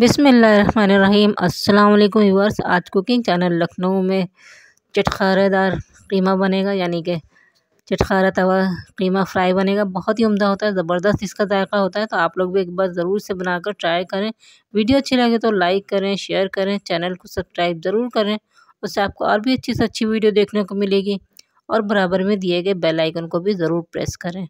बिसमीम अल्लाम आज कुकिंग चैनल लखनऊ में चटखारादार कीमा बनेगा यानी कि चटखारा तवा कीमा फ्राई बनेगा बहुत ही उम्दा होता है ज़बरदस्त इसका जायका होता है तो आप लोग भी एक बार ज़रूर से बनाकर ट्राई करें वीडियो अच्छी लगे तो लाइक करें शेयर करें चैनल को सब्सक्राइब ज़रूर करें उससे आपको और भी अच्छी से अच्छी वीडियो देखने को मिलेगी और बराबर में दिए गए बेलाइकन को भी ज़रूर प्रेस करें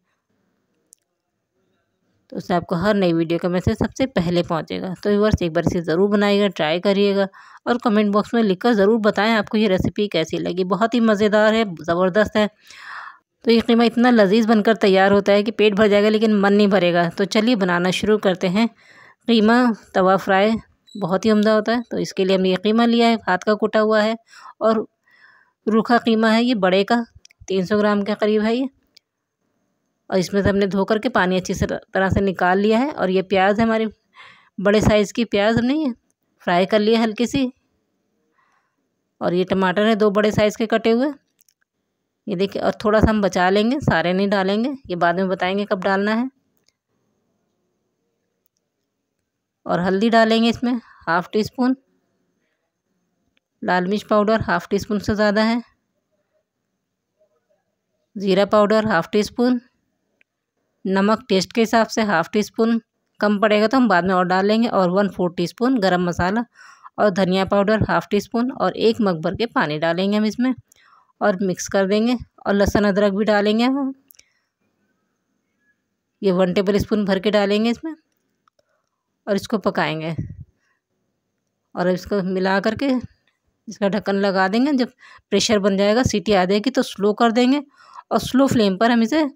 तो उससे आपको हर नई वीडियो का मैसेज सबसे पहले पहुंचेगा तो व्यूवर्स एक बार इसे ज़रूर बनाइएगा ट्राई करिएगा और कमेंट बॉक्स में लिखकर ज़रूर बताएं आपको ये रेसिपी कैसी लगी बहुत ही मज़ेदार है ज़बरदस्त है तो ये कीमा इतना लजीज बनकर तैयार होता है कि पेट भर जाएगा लेकिन मन नहीं भरेगा तो चलिए बनाना शुरू करते हैं कीमा तवा फ्राई बहुत ही उमदा होता है तो इसके लिए हमने ये कीमा लिया है हाथ का कुटा हुआ है और रूखा कीमा है ये बड़े का तीन सौ ग्राम के करीब है ये और इसमें से हमने धो कर के पानी अच्छी से तरह से निकाल लिया है और ये प्याज है हमारी बड़े साइज़ की प्याज हमने फ्राई कर लिया हल्की सी और ये टमाटर है दो बड़े साइज़ के कटे हुए ये देखिए और थोड़ा सा हम बचा लेंगे सारे नहीं डालेंगे ये बाद में बताएंगे कब डालना है और हल्दी डालेंगे इसमें हाफ़ टी स्पून लाल मिर्च पाउडर हाफ़ टी स्पून से ज़्यादा है ज़ीरा पाउडर हाफ़ टी स्पून नमक टेस्ट के हिसाब से हाफ़ टी स्पून कम पड़ेगा तो हम बाद में और डालेंगे और वन फोर टी स्पून गर्म मसाला और धनिया पाउडर हाफ़ टी स्पून और एक मग भर के पानी डालेंगे हम इसमें और मिक्स कर देंगे और लहसुन अदरक भी डालेंगे हम ये वन टेबल स्पून भर के डालेंगे इसमें और इसको पकाएंगे और इसको मिला करके इसका ढक्कन लगा देंगे जब प्रेशर बन जाएगा सीटी आ जाएगी तो स्लो कर देंगे और स्लो फ्लेम पर हम इसे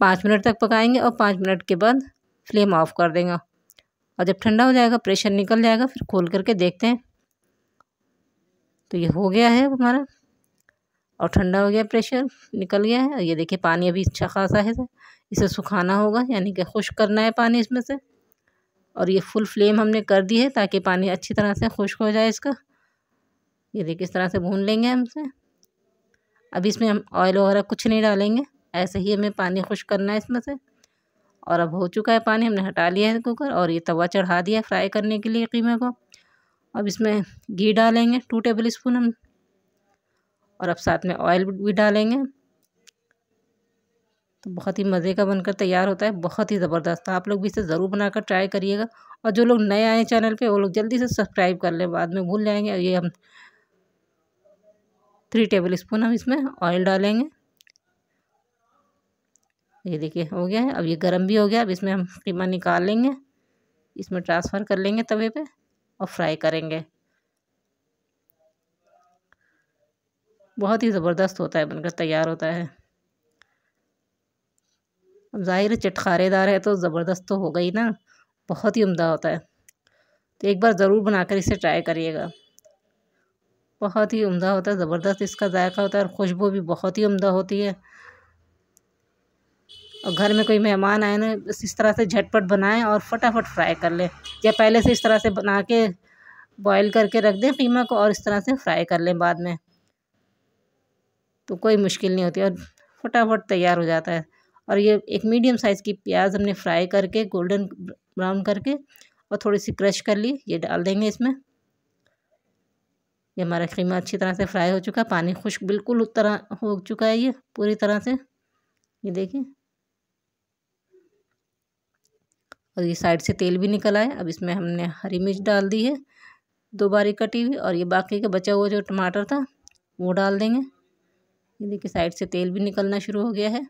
पाँच मिनट तक पकाएंगे और पाँच मिनट के बाद फ्लेम ऑफ कर देंगे और जब ठंडा हो जाएगा प्रेशर निकल जाएगा फिर खोल करके देखते हैं तो ये हो गया है हमारा और ठंडा हो गया प्रेशर निकल गया है और ये देखिए पानी अभी अच्छा खासा है इसे सुखाना होगा यानी कि खुश करना है पानी इसमें से और ये फुल फ्लेम हमने कर दी है ताकि पानी अच्छी तरह से खुश्क हो जाए इसका ये देखिए इस तरह से भून लेंगे हमसे अब इसमें हम ऑयल वगैरह कुछ नहीं डालेंगे ऐसे ही हमें पानी खुश करना है इसमें से और अब हो चुका है पानी हमने हटा लिया है कुकर और ये तवा चढ़ा दिया फ्राई करने के लिए कीमे को अब इसमें घी डालेंगे टू टेबल स्पून हम और अब साथ में ऑयल भी डालेंगे तो बहुत ही मज़े का बनकर तैयार होता है बहुत ही ज़बरदस्त आप लोग भी इसे ज़रूर बनाकर ट्राई करिएगा और जो लोग नए आए चैनल पे वो लोग जल्दी से सब्सक्राइब कर लें बाद में भूल जाएंगे और ये हम थ्री टेबल स्पून हम इसमें ऑयल डालेंगे ये देखिए हो गया है अब ये गर्म भी हो गया अब इसमें हम कीमा निकाल लेंगे इसमें ट्रांसफ़र कर लेंगे तवे पे और फ्राई करेंगे बहुत ही ज़बरदस्त होता है बनकर तैयार होता है अब ज़ाहिर चटखारेदार है तो ज़बरदस्त तो होगा ही ना बहुत ही उम्दा होता है तो एक बार ज़रूर बनाकर इसे ट्राई करिएगा बहुत ही उम्दा होता है ज़बरदस्त इसका जायका होता है और खुशबू भी बहुत ही उम्दा होती है और घर में कोई मेहमान आए ना बस इस तरह से झटपट बनाएं और फटाफट फ्राई कर लें या पहले से इस तरह से बना के बॉयल करके रख दें कीमा को और इस तरह से फ्राई कर लें बाद में तो कोई मुश्किल नहीं होती और फटाफट तैयार हो जाता है और ये एक मीडियम साइज़ की प्याज हमने फ्राई करके गोल्डन ब्राउन करके और थोड़ी सी क्रश कर ली ये डाल देंगे इसमें ये हमारा कीमा अच्छी तरह से फ्राई हो चुका है पानी खुश्क बिल्कुल तरह हो चुका है ये पूरी तरह से ये देखिए और ये साइड से तेल भी निकल आए अब इसमें हमने हरी मिर्च डाल दी है दो बारी कटी हुई और ये बाकी का बचा हुआ जो टमाटर था वो डाल देंगे ये देखिए साइड से तेल भी निकलना शुरू हो गया है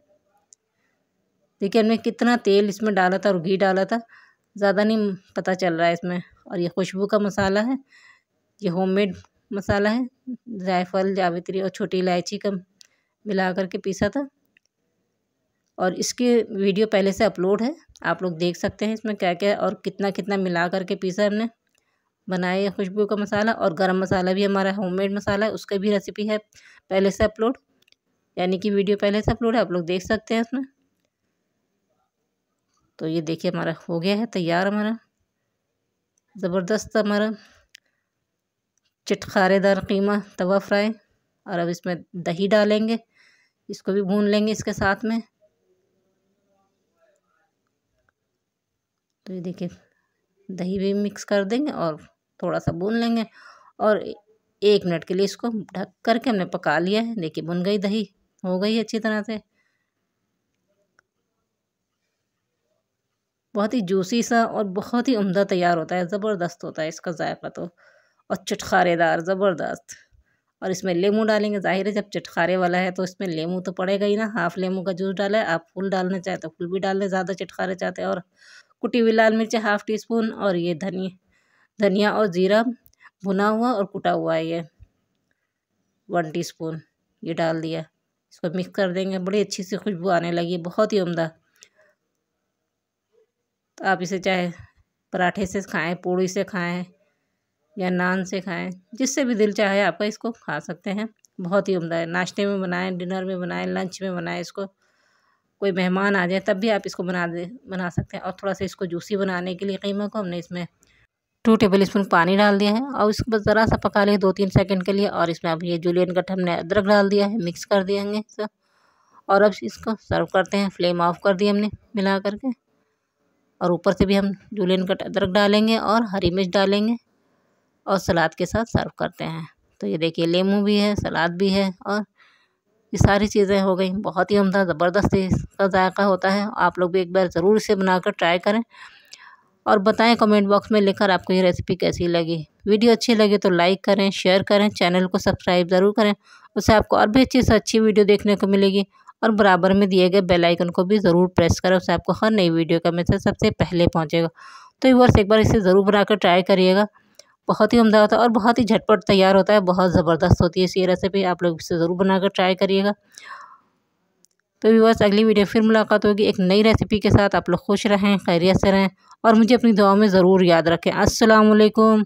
देखिए हमने कितना तेल इसमें डाला था और घी डाला था ज़्यादा नहीं पता चल रहा है इसमें और ये खुशबू का मसाला है ये होममेड मसाला है जायफल जावित्री और छोटी इलायची का मिला करके पीसा था और इसके वीडियो पहले से अपलोड है आप लोग देख सकते हैं इसमें क्या क्या और कितना कितना मिला करके पीसा हमने बनाया है खुशबू का मसाला और गरम मसाला भी हमारा होममेड मसाला है उसका भी रेसिपी है पहले से अपलोड यानी कि वीडियो पहले से अपलोड है आप लोग देख सकते हैं इसमें तो ये देखिए हमारा हो गया है तैयार हमारा ज़बरदस्त हमारा चटखारेदार कीमा तवा फ्राई और अब इसमें दही डालेंगे इसको भी भून लेंगे इसके साथ में तो ये देखिए दही भी मिक्स कर देंगे और थोड़ा सा भून लेंगे और एक मिनट के लिए इसको ढक करके हमने पका लिया है देखिए भुन गई दही हो गई अच्छी तरह से बहुत ही जूसी सा और बहुत ही उम्दा तैयार होता है ज़बरदस्त होता है इसका जायका तो और चटखारेदार ज़बरदस्त और इसमें लेमू डालेंगे ज़ाहिर है जब चटखारे वाला है तो इसमें लेमू तो पड़ेगा ही ना हाफ़ लेमू का जूस डाला है आप फूल डालना चाहें तो फूल भी डाल लें ज़्यादा चटखारे चाहते हैं और कुटी हुई लाल मिर्च हाफ़ टी स्पून और ये धनिया धनिया और ज़ीरा भुना हुआ और कुटा हुआ है ये वन टीस्पून ये डाल दिया इसको मिक्स कर देंगे बड़ी अच्छी सी खुशबू आने लगी बहुत ही उम्दा तो आप इसे चाहे पराठे से खाएं पूड़ी से खाएं या नान से खाएं जिससे भी दिल चाहे आपका इसको खा सकते हैं बहुत ही उम्दा है नाश्ते में बनाएं डिनर में बनाएं लंच में बनाएं इसको कोई मेहमान आ जाए तब भी आप इसको बना दे बना सकते हैं और थोड़ा सा इसको जूसी बनाने के लिए कीमा को हमने इसमें टू टेबल स्पून पानी डाल दिया है और इसको बस ज़रा सा पका लिया दो तीन सेकंड के लिए और इसमें अब ये जूलियन कट हमने अदरक डाल दिया है मिक्स कर देंगे सब और अब इसको सर्व करते हैं फ्लेम ऑफ कर दी हमने मिला करके और ऊपर से भी हम जूलियन कट अदरक डालेंगे और हरी मिर्च डालेंगे और सलाद के साथ सर्व करते हैं तो ये देखिए लेमू भी है सलाद भी है और ये सारी चीज़ें हो गई बहुत ही उमदा ज़बरदस्त इसका ज़ायक़ा होता है आप लोग भी एक बार ज़रूर इसे बनाकर ट्राई करें और बताएं कमेंट बॉक्स में लिखकर आपको ये रेसिपी कैसी लगी वीडियो अच्छी लगी तो लाइक करें शेयर करें चैनल को सब्सक्राइब ज़रूर करें उससे आपको और भी अच्छी से अच्छी वीडियो देखने को मिलेगी और बराबर में दिए गए बेल आइकन को भी ज़रूर प्रेस करें उससे आपको हर नई वीडियो का मैसेज सबसे पहले पहुँचेगा तो वर्ष एक बार इसे ज़रूर बनाकर ट्राई करिएगा बहुत ही उमदा होता है और बहुत ही झटपट तैयार होता है बहुत ज़बरदस्त होती है ये रेसिपी आप लोग इसे ज़रूर बनाकर ट्राई करिएगा तो भी बस अगली वीडियो फिर मुलाकात होगी एक नई रेसिपी के साथ आप लोग खुश रहें खैरियत से रहें और मुझे अपनी दुआ में ज़रूर याद रखें असलकुम